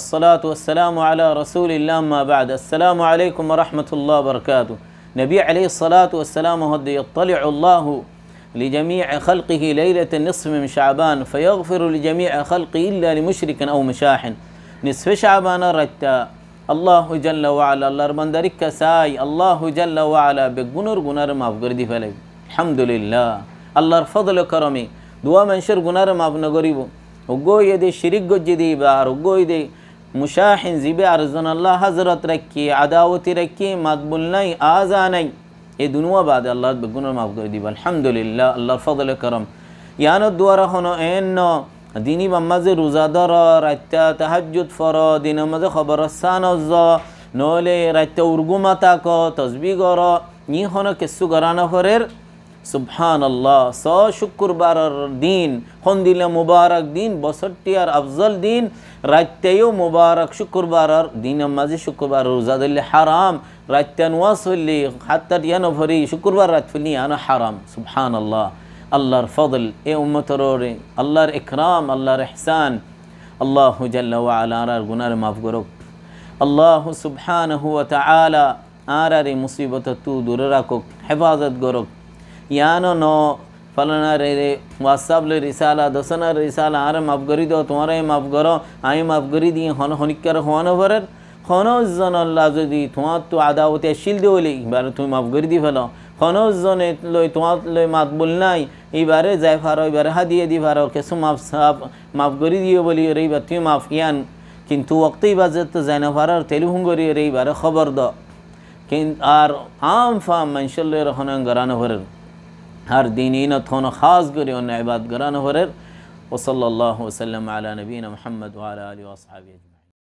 الصلاة والسلام على رسول الله ما بعد السلام عليكم ورحمة الله وبركاته نبي عليه الصلاة والسلام هد يطلع الله لجميع خلقه ليلة النصف من شعبان فيغفر لجميع خلقه إلا لمشرك أو مشاحن نصف شعبان رجتا الله جل وعلا الله ربندرك ساي الله جل وعلا بقنر قنر ما بقردي فلي الحمد لله الله فضل كرمي دوا شر قنر ما بنقريبو وقوي دي شريك جديبار بار دي مشاحن زیبه ارزن الله حضرت رکی عداوتی رکی مدبول نی آزا نی এই দুনুয়া বাদে আল্লাহ গুণের মাফ করে দিব আলহামদুলিল্লাহ আল্লাহর ফজলে করম ইয়ান দুয়ারা হনো এন দিনী মাম্মাজে রোজাদর রাত্যা তাহাজুদ ফর দিনের মাঝে খবর সানজ নহলে রাত্যা উর্গুমাতাক তসবি গর নি হন কেসু গরানা ফরের সুবহান আল্লাহ স শুক্রবারের দিন খন্দিলে মুবারক দিন বছরটি আর আফজল দিন রাত্যায়ও মুবারক শুক্রবারের দিনের মাঝে শুক্রবার রোজা দিলে হারাম রাত্যা নোয়া চললি হাতটা ইয়ান ভরি শুক্রবার রাত ফেলি আনো হারাম সুবহান আল্লাহ আল্লাহর ফদল এ উম্মতর আল্লাহর ইকরাম আল্লাহর এহসান আল্লাহ হুজাল্লা আলার গুনার মাফ করক আল্লাহ সুবহান হুয়া আলা আর আর এই মুসিবত তু দূরে রাখক হেফাজত করক ইয়ানো ন फलाना রে रे व्हाट्सअप ले रिसाला दसना মাফ आरे माफ करी মাফ तुम्हारे माफ মাফ आई माफ करी दी हन हनिकार হওয়ানো ভরের আল্লাহ যদি তোমার তো আদাওতে শিল দিয়ে হইলে এবারে তুমি মাফ করি দি ফেলো খনজনে লই তোমার লই মাত বল নাই এইবারে যাই পারো এবারে হা দিয়ে দি পারো কেসু মাফ সাফ মাফ করি দিও বলি রে এবার তুমি মাফ ইয়ান কিন্তু ওক্তেই বাজে তো যাই না পারার তেলুহুন করি রে এইবারে খবর দ কিন্তু আর আম ফাম মানুষের লই রহন গরানো ভরের هر دینی نتخون خاص گری و عبادگران هرر وصلى الله وسلم على نبينا محمد وعلى آله وأصحابه أجمعين